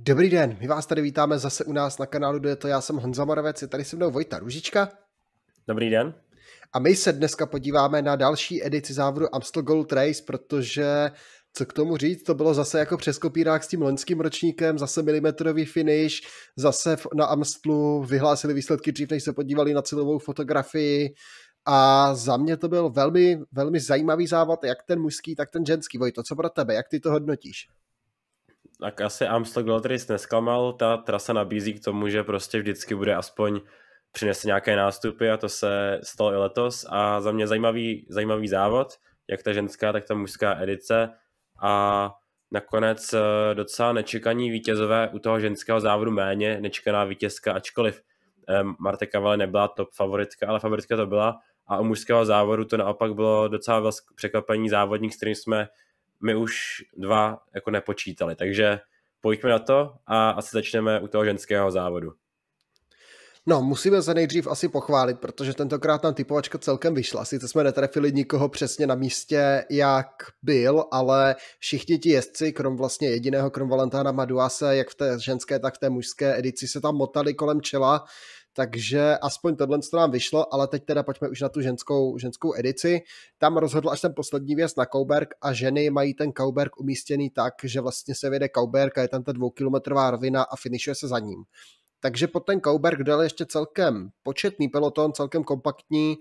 Dobrý den, my vás tady vítáme zase u nás na kanálu Kde to. Já jsem Honza Moravec, je tady se mnou Vojta Ružička. Dobrý den. A my se dneska podíváme na další edici závodu Amstel Gold Race, protože co k tomu říct, to bylo zase jako přes s tím loňským ročníkem, zase milimetrový finish, zase na Amstlu vyhlásili výsledky dřív, než se podívali na celovou fotografii a za mě to byl velmi, velmi zajímavý závod, jak ten mužský, tak ten ženský. Vojto, co pro tebe, jak ty to hodnotíš? tak asi Amstel Gold Race nesklamal, ta trasa nabízí k tomu, že prostě vždycky bude aspoň přinese nějaké nástupy a to se stalo i letos a za mě zajímavý, zajímavý závod, jak ta ženská, tak ta mužská edice a nakonec eh, docela nečekaní vítězové u toho ženského závodu méně, nečekaná vítězka, ačkoliv eh, Marte Kavale nebyla top favoritka, ale favoritka to byla a u mužského závodu to naopak bylo docela překvapení závodník, s kterým jsme my už dva jako nepočítali, takže pojďme na to a asi začneme u toho ženského závodu. No, musíme se nejdřív asi pochválit, protože tentokrát nám typovačka celkem vyšla. Sice jsme netrefili nikoho přesně na místě, jak byl, ale všichni ti jezdci, krom vlastně jediného, krom Valentána Maduase, jak v té ženské, tak v té mužské edici, se tam motali kolem čela takže aspoň tohle to nám vyšlo, ale teď teda pojďme už na tu ženskou, ženskou edici. Tam rozhodl až ten poslední věc na Kauberg a ženy mají ten Kauberg umístěný tak, že vlastně se vede Kauberg a je tam ta dvoukilometrová rovina a finišuje se za ním. Takže pod ten Kauberg dal ještě celkem početný peloton, celkem kompaktní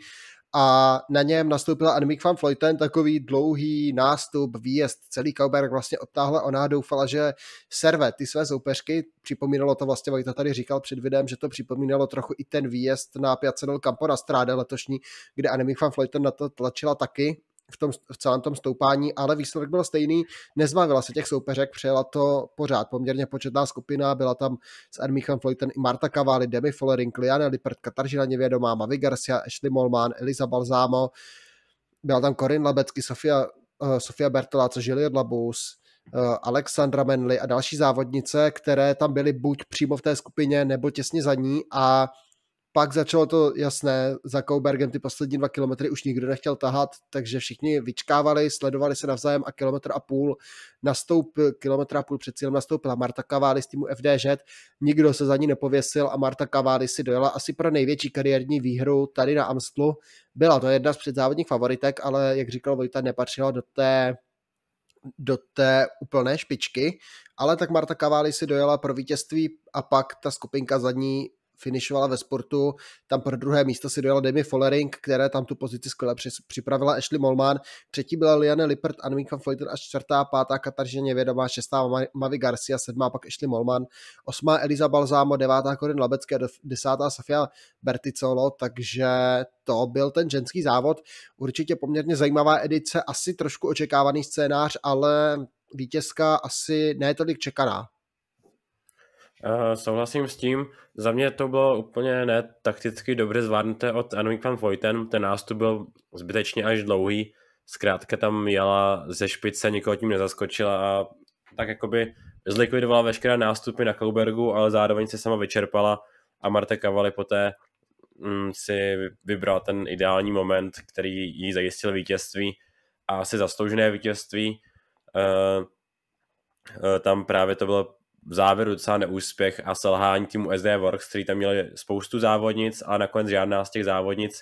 a na něm nastoupila Annemiek van Floyten, takový dlouhý nástup, výjezd, celý Kauberg vlastně odtáhla, ona doufala, že serve ty své soupeřky, připomínalo to vlastně, to tady říkal před videem, že to připomínalo trochu i ten výjezd na Piaceno Campo na stráde letošní, kde Annemiek van Floyten na to tlačila taky, v, tom, v celém tom stoupání, ale výsledek byl stejný, nezbavila se těch soupeřek, přijela to pořád poměrně početná skupina, byla tam s Ermichem Floyten i Marta Cavalli, Demi Follering, Liana Lippert, Kataržina Nevědomá, Mavi Garcia, Ashley Molman, Eliza Balzámo, byla tam Corin Labecky, Sofia, uh, Sofia Bertela, což Juliet Labus, uh, Alexandra Menly a další závodnice, které tam byly buď přímo v té skupině nebo těsně za ní a pak začalo to jasné, za Koubergem ty poslední dva kilometry už nikdo nechtěl tahat, takže všichni vyčkávali, sledovali se navzájem a kilometr a půl nastoupil, kilometr a půl před cílem nastoupila Marta Kavály z týmu FDŽ, nikdo se za ní nepověsil a Marta Kavály si dojela asi pro největší kariérní výhru tady na Amstlu. Byla to jedna z předzávodních favoritek, ale jak říkal Vojta, nepatřila do té do té úplné špičky, ale tak Marta Kavály si dojela pro vítězství a pak ta skupinka za ní finišovala ve sportu. Tam pro druhé místo si dojela Demi Follering, které tam tu pozici skvěle připravila Ashley Molman. Třetí byla Liane Lippert, Annemiek van a čtvrtá, pátá Katarzyna Nevědomá, šestá Mavi Garcia, sedmá pak Ashley Molman, osmá Eliza Balzámo, devátá Korin Labecké, desátá Sofia Berticolo, takže to byl ten ženský závod. Určitě poměrně zajímavá edice, asi trošku očekávaný scénář, ale vítězka asi ne tolik čekaná. Uh, souhlasím s tím. Za mě to bylo úplně ne takticky dobře zvládnuté od Anomik van Vojten. Ten nástup byl zbytečně až dlouhý. Zkrátka tam jela ze špice, nikoho tím nezaskočila a tak jakoby zlikvidovala veškeré nástupy na Kaubergu, ale zároveň se sama vyčerpala a Marte Kavali poté mm, si vybral ten ideální moment, který jí zajistil vítězství a asi zasloužené vítězství. Uh, tam právě to bylo v závěru docela neúspěch a selhání týmu SD Works, který tam měli spoustu závodnic a nakonec žádná z těch závodnic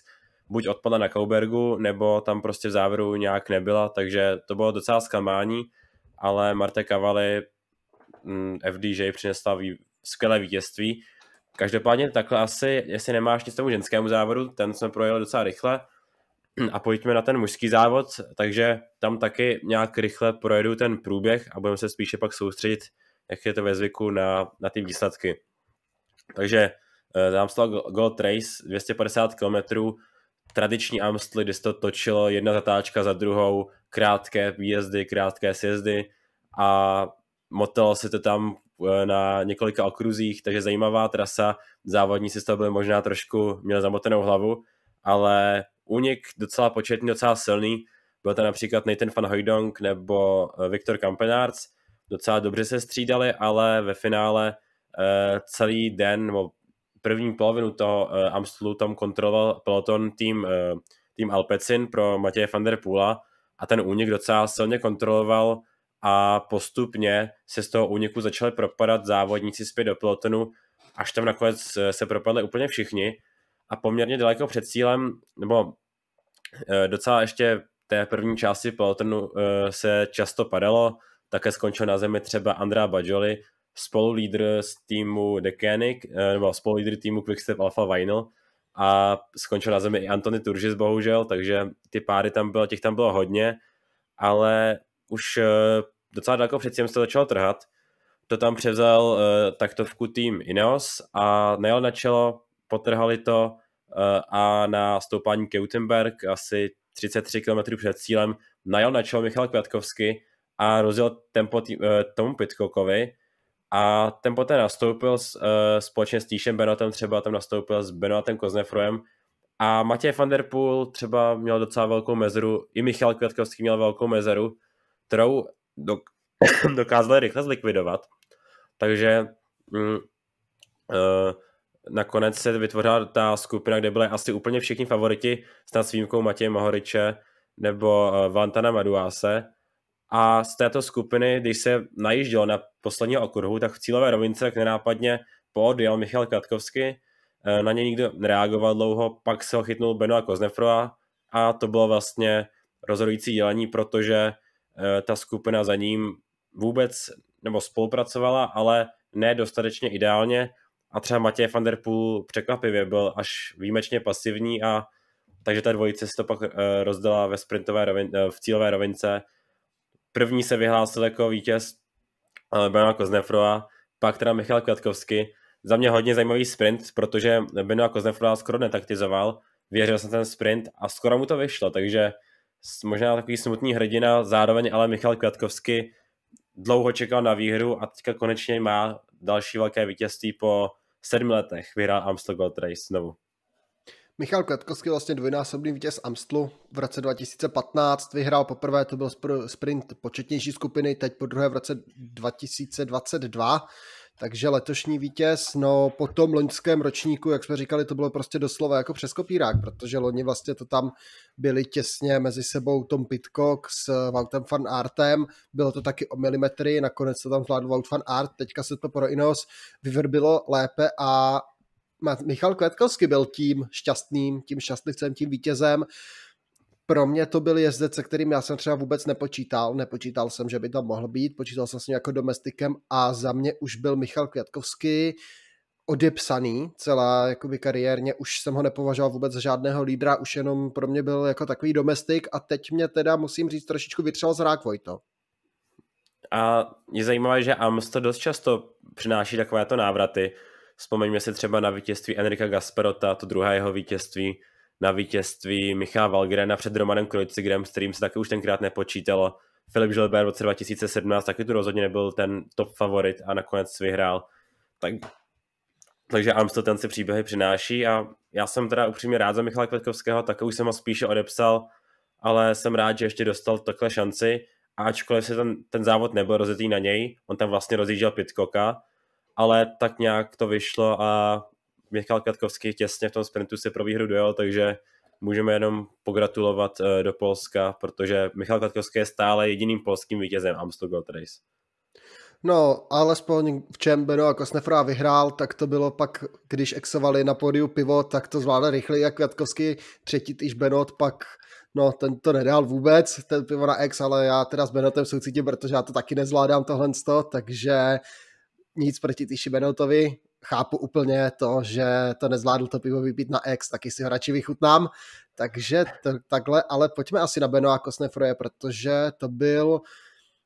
buď odpadla na Kaubergu, nebo tam prostě v závěru nějak nebyla, takže to bylo docela zklamání, ale Marte Cavalli mm, FDJ přinesla skvělé vítězství. Každopádně takhle asi, jestli nemáš nic tomu ženskému závodu, ten jsme projeli docela rychle, a pojďme na ten mužský závod, takže tam taky nějak rychle projedu ten průběh a budeme se spíše pak soustředit jak je to ve zvyku na, na ty výsledky. Takže eh, Amstel Gold Race 250 km, tradiční Amstel, kde se to točilo jedna zatáčka za druhou, krátké výjezdy, krátké sjezdy a motel se to tam eh, na několika okruzích, takže zajímavá trasa, závodníci z toho byl možná trošku, měl zamotenou hlavu, ale únik docela početný, docela silný, byl tam například Nathan van Hojdong nebo eh, Viktor Kampenárc, docela dobře se střídali, ale ve finále uh, celý den nebo první polovinu toho uh, eh, Amstelu tam kontroloval peloton tým, uh, tým Alpecin pro Matěje van der Pula a ten únik docela silně kontroloval a postupně se z toho úniku začali propadat závodníci zpět do pelotonu, až tam nakonec se propadli úplně všichni a poměrně daleko před cílem, nebo docela ještě té první části pelotonu se často padalo, také skončil na zemi třeba Andrá Bajoli, spolulídr z týmu Decanic, eh, nebo spolulídr týmu Quickstep Alpha Vinyl a skončil na zemi i Antony Turžis bohužel, takže ty páry tam bylo, těch tam bylo hodně, ale už eh, docela daleko předtím se to začalo trhat, to tam převzal uh, taktovku tým Ineos a nejel na čelo, potrhali to uh, a na stoupání Keutenberg asi 33 km před cílem najel na čelo Michal Kwiatkowski a rozjel tempo tý, eh, tomu Pitcockovi a ten poté nastoupil s, uh, společně s Týšem Benotem, třeba tam nastoupil s Benotem Koznefrojem a Matěj van der Poel třeba měl docela velkou mezeru, i Michal Květkovský měl velkou mezeru, kterou dok dokázali rychle zlikvidovat. Takže mm, uh, nakonec se vytvořila ta skupina, kde byly asi úplně všichni favoriti, snad s výjimkou Matěje Mohoriče nebo uh, Vantana Maduáse. A z této skupiny, když se najížděl na posledního okruhu, tak v cílové rovince k nenápadně poodjel Michal Katkovsky, eh, na ně nikdo nereagoval dlouho, pak se ho chytnul Beno a Koznefroa a to bylo vlastně rozhodující dělení, protože eh, ta skupina za ním vůbec nebo spolupracovala, ale ne dostatečně ideálně a třeba Matěj van der Poel překvapivě byl až výjimečně pasivní a takže ta dvojice se to pak eh, rozdala ve sprintové rovin, v cílové rovince První se vyhlásil jako vítěz eh, Benoit Koznefroa, pak teda Michal Kwiatkowski. Za mě hodně zajímavý sprint, protože Benoit Koznefroa skoro netaktizoval, věřil jsem ten sprint a skoro mu to vyšlo, takže možná takový smutný hrdina, zároveň ale Michal Kwiatkowski dlouho čekal na výhru a teďka konečně má další velké vítězství po sedmi letech. Vyhrál Amstel Gold Race znovu. Michal Kletkovský vlastně dvojnásobný vítěz Amstlu v roce 2015, vyhrál poprvé, to byl sprint početnější skupiny, teď po druhé v roce 2022, takže letošní vítěz, no po tom loňském ročníku, jak jsme říkali, to bylo prostě doslova jako přeskopírák, protože loni vlastně to tam byli těsně mezi sebou Tom Pitcock s Vautem van Artem, bylo to taky o milimetry, nakonec to tam zvládl Vaut van Art, teďka se to pro Inos vyvrbilo lépe a Michal Kvetkovský byl tím šťastným, tím šťastlivcem, tím vítězem. Pro mě to byl jezdec, se kterým já jsem třeba vůbec nepočítal. Nepočítal jsem, že by tam mohl být, počítal jsem s ním jako domestikem a za mě už byl Michal Květkovský odepsaný celá jakoby, kariérně. Už jsem ho nepovažoval vůbec za žádného lídra, už jenom pro mě byl jako takový domestik a teď mě teda, musím říct, trošičku vytřel z rák Vojto. A je zajímavé, že to dost často přináší takovéto návraty. Vzpomeňme si třeba na vítězství Enrika Gasperota, to druhé jeho vítězství, na vítězství Michá Valgrena před Romanem Krojcigrem, s kterým se taky už tenkrát nepočítalo. Filip Žilber v roce 2017 taky tu rozhodně nebyl ten top favorit a nakonec vyhrál. Tak, takže Amstel si příběhy přináší a já jsem teda upřímně rád za Michala Kvetkovského, tak už jsem ho spíše odepsal, ale jsem rád, že ještě dostal takhle šanci. A ačkoliv se ten, ten závod nebyl rozjetý na něj, on tam vlastně rozjížděl Pitkoka, ale tak nějak to vyšlo a Michal Katkovský těsně v tom sprintu si pro výhru dojel, takže můžeme jenom pogratulovat eh, do Polska, protože Michal Katkovský je stále jediným polským vítězem Amstel Gold Race. No, alespoň v čem Beno jako a Kosnefra vyhrál, tak to bylo pak, když exovali na pódiu pivo, tak to zvládl rychle jak Květkovský, třetí týž Benot, pak no, ten to nedal vůbec, ten pivo na ex, ale já teda s Benotem soucítím, protože já to taky nezvládám tohle z toho, takže nic proti Tyši Benotovi, chápu úplně to, že to nezvládl to pivo vypít na ex, taky si ho radši vychutnám, takže to, takhle, ale pojďme asi na Benoa Kosnefroje, protože to byl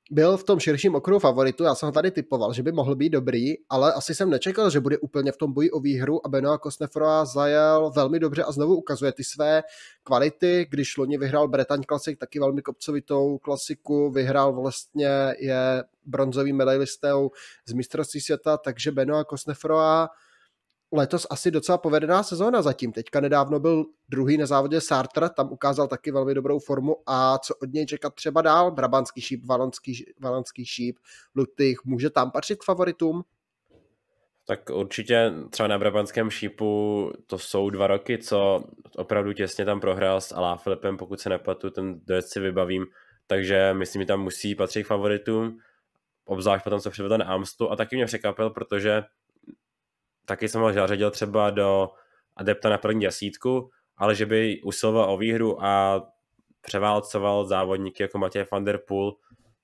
byl v tom širším okruhu favoritu, já jsem ho tady typoval, že by mohl být dobrý, ale asi jsem nečekal, že bude úplně v tom boji o výhru a Benoa Kostnefroa zajel velmi dobře a znovu ukazuje ty své kvality, když loni vyhrál Bretaň klasik, taky velmi kopcovitou klasiku, vyhrál vlastně je bronzovým medailistou z mistrovství světa, takže Benoa Kostnefroa letos asi docela povedená sezóna zatím. Teďka nedávno byl druhý na závodě Sartre, tam ukázal taky velmi dobrou formu a co od něj čekat třeba dál? Brabantský šíp, valonský, valonský šíp, Lutych, může tam patřit k favoritům? Tak určitě třeba na Brabantském šípu to jsou dva roky, co opravdu těsně tam prohrál s Alá Filipem, pokud se nepletu, ten dojezd si vybavím, takže myslím, že tam musí patřit k favoritům, obzvlášť potom, se převedl na Amstu a taky mě překvapil, protože taky jsem ho zařadil třeba do adepta na první desítku, ale že by usiloval o výhru a převálcoval závodníky jako Matěj van der Poel,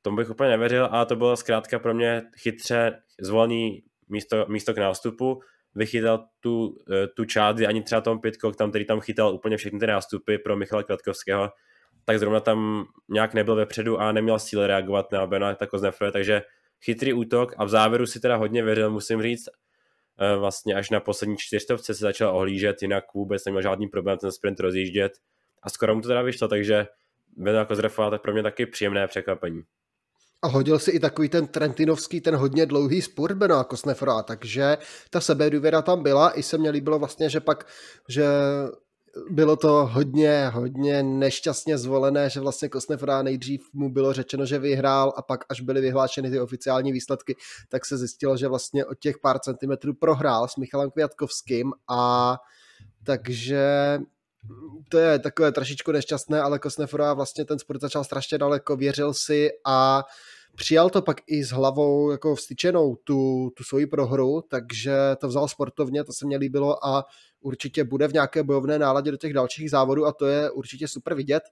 tomu bych úplně nevěřil, ale to bylo zkrátka pro mě chytře zvolený místo, místo k nástupu, vychytal tu, eh, tu část, ani třeba Tom Pitcock, tam, který tam chytal úplně všechny ty nástupy pro Michala Kvatkovského, tak zrovna tam nějak nebyl vepředu a neměl síly reagovat na Bena Takoznefre, takže chytrý útok a v závěru si teda hodně věřil, musím říct, Eh, vlastně až na poslední čtyřstovce se začal ohlížet, jinak vůbec neměl žádný problém ten sprint rozjíždět a skoro mu to teda vyšlo, takže bylo jako zrefoval, tak pro mě taky příjemné překvapení. A hodil si i takový ten Trentinovský, ten hodně dlouhý spurt jako Snefra, takže ta důvěra tam byla, i se mě líbilo vlastně, že pak, že bylo to hodně, hodně nešťastně zvolené, že vlastně Kosnefra nejdřív mu bylo řečeno, že vyhrál a pak, až byly vyhlášeny ty oficiální výsledky, tak se zjistilo, že vlastně o těch pár centimetrů prohrál s Michalem Květkovským a takže to je takové trošičku nešťastné, ale Kosnefora vlastně ten sport začal strašně daleko, věřil si a přijal to pak i s hlavou jako vstyčenou tu, tu svoji prohru, takže to vzal sportovně, to se mě líbilo a určitě bude v nějaké bojovné náladě do těch dalších závodů a to je určitě super vidět.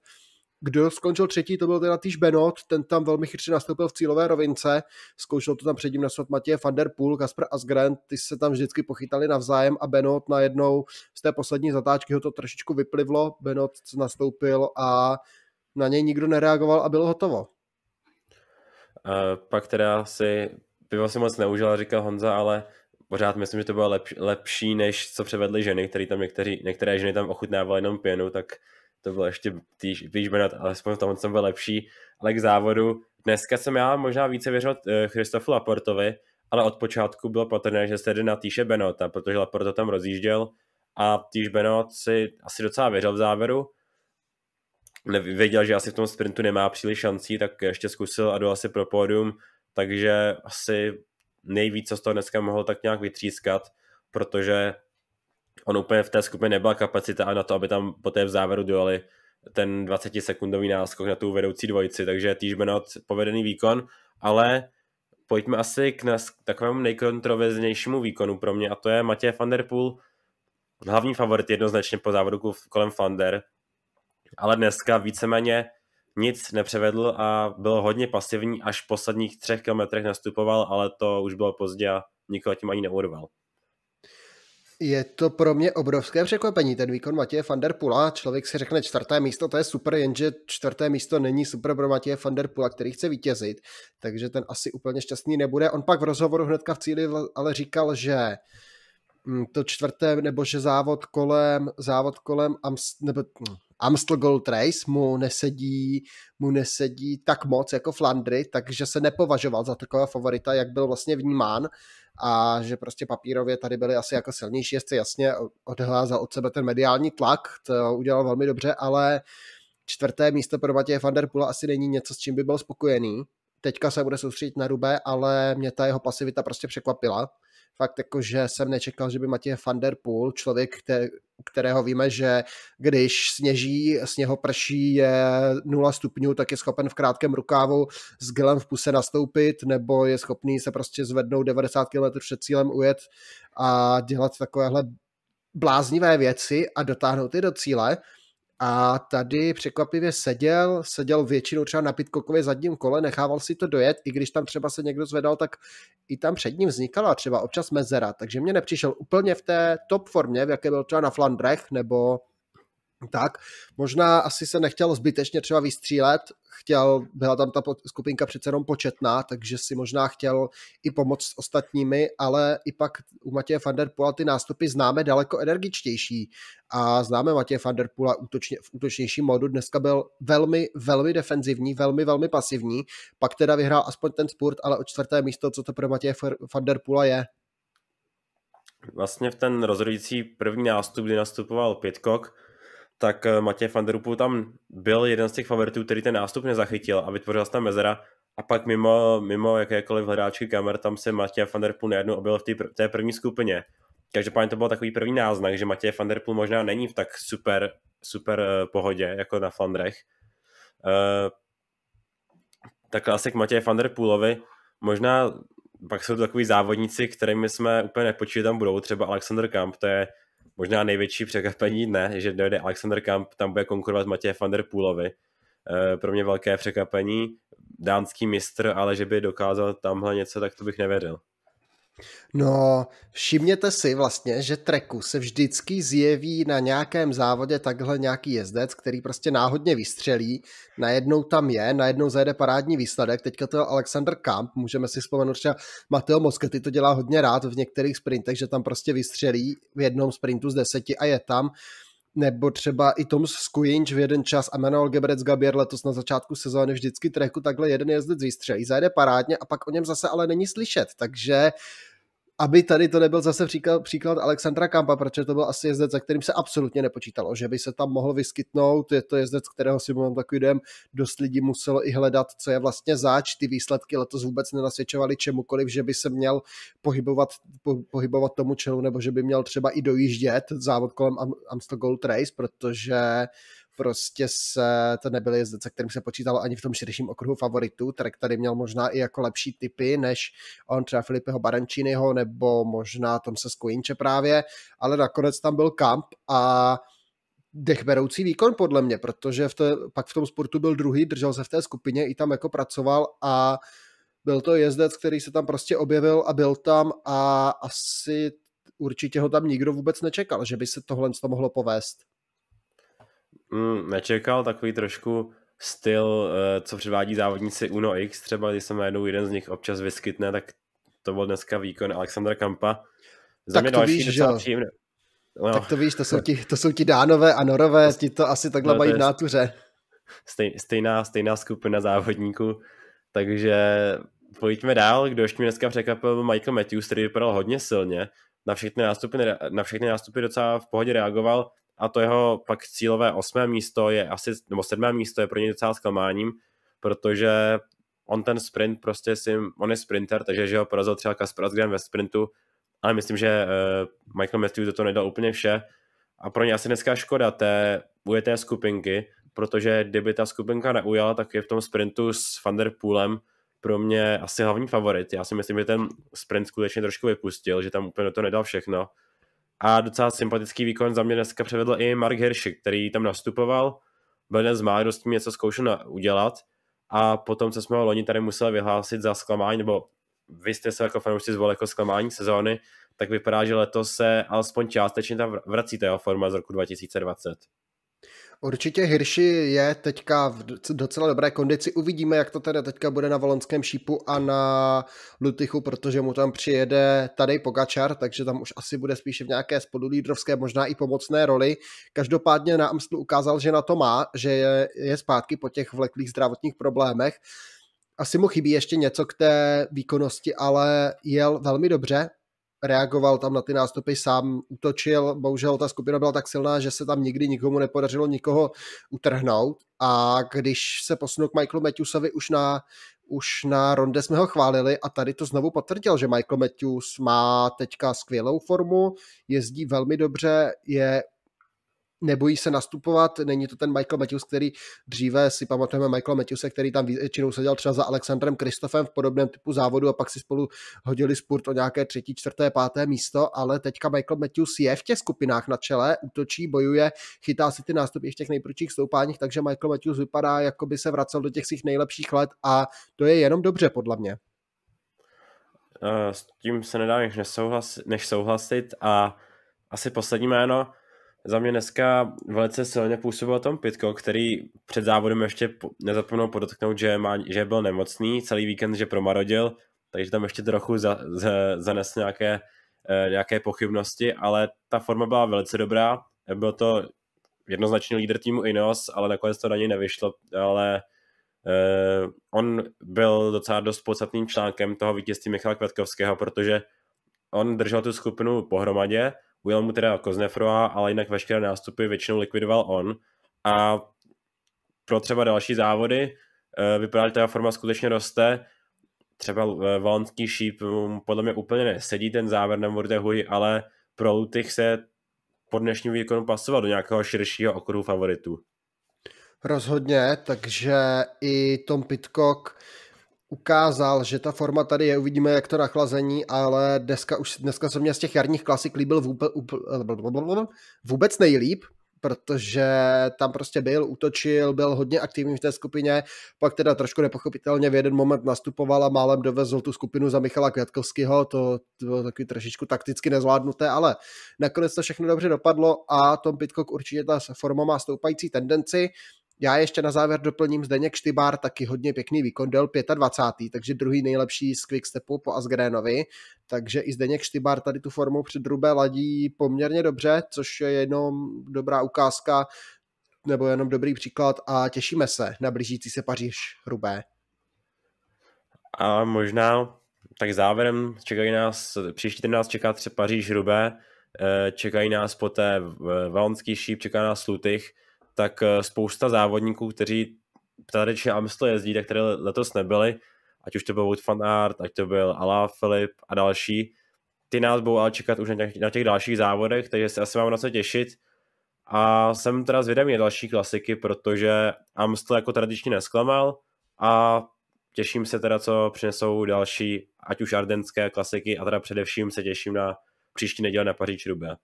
Kdo skončil třetí, to byl teda týž Benot, ten tam velmi chytře nastoupil v cílové rovince, zkoušel to tam předtím nasvat Matěje van der Poel, Kasper Asgren, ty se tam vždycky pochytali navzájem a Benot najednou z té poslední zatáčky ho to trošičku vyplivlo, Benot nastoupil a na něj nikdo nereagoval a bylo hotovo. Uh, pak teda si pivo vlastně si moc neužil, říkal Honza, ale pořád myslím, že to bylo lepší, lepší než co převedly ženy, které tam někteří, některé ženy tam ochutnávaly jenom pěnu, tak to bylo ještě týž blíž benat, alespoň v tom jsem byl lepší, ale k závodu. Dneska jsem já možná více věřil eh, Christofu Laportovi, ale od počátku bylo patrné, že se jde na Týše Benota, protože Laporto tam rozjížděl a Týš Benot si asi docela věřil v závěru. Věděl, že asi v tom sprintu nemá příliš šancí, tak ještě zkusil a jdu asi pro pódium, takže asi nejvíc, co z toho dneska mohl tak nějak vytřískat, protože on úplně v té skupině nebyla kapacita a na to, aby tam poté v závěru dueli ten 20-sekundový náskok na tu vedoucí dvojici, takže Týžbenot povedený výkon, ale pojďme asi k nás, takovému nejkontroverznějšímu výkonu pro mě a to je Matěj van der Poel, hlavní favorit jednoznačně po závodu kolem Flander, ale dneska víceméně nic nepřevedl a byl hodně pasivní, až v posledních třech kilometrech nastupoval, ale to už bylo pozdě a nikoho tím ani neurval. Je to pro mě obrovské překvapení, ten výkon Matěje van der Pula. Člověk si řekne čtvrté místo, to je super, jenže čtvrté místo není super pro Matěje van der Pula, který chce vítězit, takže ten asi úplně šťastný nebude. On pak v rozhovoru hnedka v cíli ale říkal, že mm, to čtvrté, nebo že závod kolem, závod kolem nebo mm, Amstel Gold Race mu nesedí, mu nesedí tak moc jako Flandry, takže se nepovažoval za takového favorita, jak byl vlastně vnímán a že prostě papírově tady byli asi jako silnější jestli jasně odhlázal od sebe ten mediální tlak, to udělal velmi dobře, ale čtvrté místo pro Matěje van der Pula asi není něco, s čím by byl spokojený. Teďka se bude soustředit na Rubé, ale mě ta jeho pasivita prostě překvapila fakt jako, že jsem nečekal, že by Matěj van der Poel, člověk, kterého víme, že když sněží, sněho prší, je 0 stupňů, tak je schopen v krátkém rukávu s gelem v puse nastoupit, nebo je schopný se prostě zvednout 90 km před cílem ujet a dělat takovéhle bláznivé věci a dotáhnout je do cíle a tady překvapivě seděl, seděl většinou třeba na Pitkokově zadním kole, nechával si to dojet, i když tam třeba se někdo zvedal, tak i tam před ním vznikala třeba občas mezera, takže mě nepřišel úplně v té top formě, v jaké byl třeba na Flandrech nebo tak. Možná asi se nechtěl zbytečně třeba vystřílet, chtěl, byla tam ta skupinka přece jenom početná, takže si možná chtěl i pomoct s ostatními, ale i pak u Matěje van der Pula ty nástupy známe daleko energičtější a známe Matěje van der Pula útočně, v útočnějším modu, dneska byl velmi, velmi defenzivní, velmi, velmi pasivní, pak teda vyhrál aspoň ten sport, ale o čtvrté místo, co to pro Matěje van der Pula je. Vlastně v ten rozhodující první nástup, kdy nastupoval Pitcock, tak eh, Matěj van der tam byl jeden z těch favoritů, který ten nástup nezachytil a vytvořil se tam mezera a pak mimo, mimo jakékoliv hledáčky kamer tam se Matěj van der Poel najednou objel v té, té první skupině. Každopádně to byl takový první náznak, že Matěj van der Poel možná není v tak super, super eh, pohodě jako na Flandrech. Uh, tak asi k Matěj van der Poelovi možná pak jsou to takový závodníci, kterými jsme úplně nepočítali, tam budou třeba Alexander Kamp, to je možná největší překvapení dne, že dojde Alexander Kamp, tam bude konkurovat Matěj van der Poolovi. Eh, pro mě velké překvapení, dánský mistr, ale že by dokázal tamhle něco, tak to bych nevěřil. No, všimněte si vlastně, že treku se vždycky zjeví na nějakém závodě takhle nějaký jezdec, který prostě náhodně vystřelí, najednou tam je, najednou zajede parádní výsledek, teďka to je Alexander Kamp, můžeme si vzpomenout třeba Mateo Moskety to dělá hodně rád v některých sprintech, že tam prostě vystřelí v jednom sprintu z deseti a je tam nebo třeba i Tom Skujinč v jeden čas a Manuel Gebrec Gabier letos na začátku sezóny vždycky treku takhle jeden jezdec vystřelí, zajde parádně a pak o něm zase ale není slyšet, takže uh, aby tady to nebyl zase příklad, příklad Alexandra Kampa, protože to byl asi jezdec, za kterým se absolutně nepočítalo, že by se tam mohl vyskytnout. Je to jezdec, kterého si mám takový dojem, dost lidí muselo i hledat, co je vlastně záč. Ty výsledky letos vůbec nenasvědčovaly čemukoliv, že by se měl pohybovat, po, pohybovat tomu čelu, nebo že by měl třeba i dojíždět závod kolem Am- Amstel Gold Race, protože prostě se, to nebyl jezdec, se kterým se počítalo ani v tom širším okruhu favoritů. Trek tady měl možná i jako lepší typy než on třeba Filipeho Barančínyho nebo možná tom se Skojinče právě, ale nakonec tam byl kamp a dechberoucí výkon podle mě, protože v to, pak v tom sportu byl druhý, držel se v té skupině, i tam jako pracoval a byl to jezdec, který se tam prostě objevil a byl tam a asi určitě ho tam nikdo vůbec nečekal, že by se tohle mohlo povést mm, nečekal, takový trošku styl, eh, co předvádí závodníci Uno X, třeba když se jednou jeden z nich občas vyskytne, tak to byl dneska výkon Alexandra Kampa. Za tak mě to další víš, docela příjemné. No. no. Tak to víš, to jsou, ti, to jsou ti dánové a norové, ti to asi takhle no, mají v nátuře. Stej, stejná, stejná skupina závodníků, takže pojďme dál, kdo ještě mě dneska překvapil Michael Matthews, který vypadal hodně silně, na všechny nástupy, na všechny nástupy docela v pohodě reagoval, a to jeho pak cílové osmé místo je asi, nebo sedmé místo je pro něj docela zklamáním, protože on ten sprint prostě si, on je sprinter, takže že ho porazil třeba Kasper Asgren ve sprintu, ale myslím, že uh, Michael Matthews do toho nedal úplně vše a pro ně asi dneska škoda té ujeté skupinky, protože kdyby ta skupinka neujala, tak je v tom sprintu s Van Der Poolem pro mě asi hlavní favorit. Já si myslím, že ten sprint skutečně trošku vypustil, že tam úplně to nedal všechno a docela sympatický výkon za mě dneska převedl i Mark Hirši, který tam nastupoval, byl jeden z málo, s tím něco zkoušel udělat a potom, co jsme ho loni tady museli vyhlásit za zklamání, nebo vy jste se jako fanoušci zvolili jako zklamání sezóny, tak vypadá, že letos se alespoň částečně tam vrací ta jeho forma z roku 2020. Určitě Hirši je teďka v docela dobré kondici. Uvidíme, jak to teda teďka bude na Volonském šípu a na Lutychu, protože mu tam přijede tady Pogačar, takže tam už asi bude spíše v nějaké spolulídrovské, možná i pomocné roli. Každopádně na Amstlu ukázal, že na to má, že je, je zpátky po těch vleklých zdravotních problémech. Asi mu chybí ještě něco k té výkonnosti, ale jel velmi dobře reagoval tam na ty nástupy, sám útočil. Bohužel ta skupina byla tak silná, že se tam nikdy nikomu nepodařilo nikoho utrhnout. A když se posunul k Michaelu Matthewsovi už na už na ronde jsme ho chválili a tady to znovu potvrdil, že Michael Matthews má teďka skvělou formu, jezdí velmi dobře, je nebojí se nastupovat, není to ten Michael Matthews, který dříve si pamatujeme Michael Matthewse, který tam většinou seděl třeba za Alexandrem Kristofem v podobném typu závodu a pak si spolu hodili spurt o nějaké třetí, čtvrté, páté místo, ale teďka Michael Matthews je v těch skupinách na čele, útočí, bojuje, chytá si ty nástupy v těch nejprudších stoupáních, takže Michael Matthews vypadá, jako by se vracel do těch svých nejlepších let a to je jenom dobře podle mě. Eh, s tím se nedá než, nesouhlas, než souhlasit a asi poslední jméno, za mě dneska velice silně působil Tom Pitko, který před závodem ještě nezapomněl podotknout, že, má, že byl nemocný celý víkend, že promarodil, takže tam ještě trochu za, za, zanes nějaké, eh, nějaké pochybnosti, ale ta forma byla velice dobrá, byl to jednoznačný lídr týmu Ineos, ale nakonec to na něj nevyšlo, ale eh, on byl docela dost podstatným článkem toho vítězství Michala Kvetkovského, protože on držel tu skupinu pohromadě Ujel mu teda Koznefroa, ale jinak veškeré nástupy většinou likvidoval on. A pro třeba další závody eh, vypadá, že ta forma skutečně roste. Třeba eh, valonský šíp mm, podle mě úplně nesedí ten závěr na Mordehuji, ale pro Lutych se po dnešním výkonu pasoval do nějakého širšího okruhu favoritů. Rozhodně, takže i Tom Pitcock ukázal, že ta forma tady je, uvidíme, jak to nachlazení, ale dneska, už, dneska se mě z těch jarních klasik líbil vůbec, nejlíp, protože tam prostě byl, útočil, byl hodně aktivní v té skupině, pak teda trošku nepochopitelně v jeden moment nastupoval a málem dovezl tu skupinu za Michala Květkovského, to, to bylo takový trošičku takticky nezvládnuté, ale nakonec to všechno dobře dopadlo a Tom Pitcock určitě ta forma má stoupající tendenci, já ještě na závěr doplním Zdeněk Štybár, taky hodně pěkný výkon, del 25. takže druhý nejlepší z Quickstepu po Asgrénovi. takže i Zdeněk Štybár tady tu formu před Rubé ladí poměrně dobře, což je jenom dobrá ukázka nebo jenom dobrý příklad a těšíme se na blížící se Paříž Rubé. A možná tak závěrem čekají nás, příští ten nás čeká třeba Paříž Rubé, eh, čekají nás poté Valonský šíp, čeká nás Lutych, tak eh, spousta závodníků, kteří tady či Amstel jezdí, tak které letos nebyli, ať už to byl Wood van Art, ať to byl Ala Filip a další, ty nás budou ale čekat už na těch, na těch dalších závodech, takže se asi mám na co těšit. A jsem teda zvědavý na další klasiky, protože Amstel jako tradičně nesklamal a těším se teda, co přinesou další, ať už ardenské klasiky a teda především se těším na příští neděli na Paříž Rubé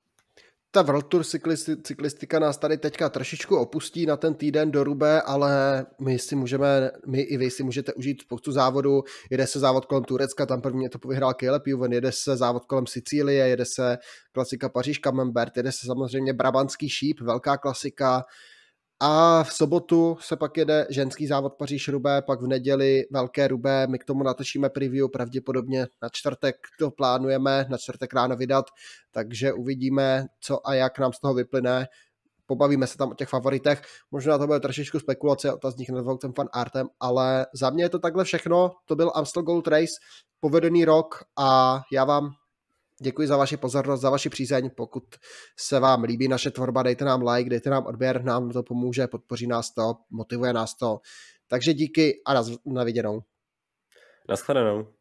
ta World Tour cyklistika nás tady teďka trošičku opustí na ten týden do Rubé, ale my si můžeme, my i vy si můžete užít spoustu závodu. Jede se závod kolem Turecka, tam první to vyhrál Caleb Juven, jede se závod kolem Sicílie, jede se klasika Paříž Camembert, jede se samozřejmě Brabantský šíp, velká klasika, a v sobotu se pak jede ženský závod Paříž Rubé, pak v neděli Velké Rubé. My k tomu natočíme preview, pravděpodobně na čtvrtek to plánujeme, na čtvrtek ráno vydat, takže uvidíme, co a jak nám z toho vyplyne. Pobavíme se tam o těch favoritech. Možná to bude trošičku spekulace, otazník nad ten fan Artem, ale za mě je to takhle všechno. To byl Amstel Gold Race, povedený rok a já vám Děkuji za vaši pozornost, za vaši přízeň. Pokud se vám líbí naše tvorba, dejte nám like, dejte nám odběr, nám to pomůže, podpoří nás to, motivuje nás to. Takže díky a na, na viděnou. Naschledanou.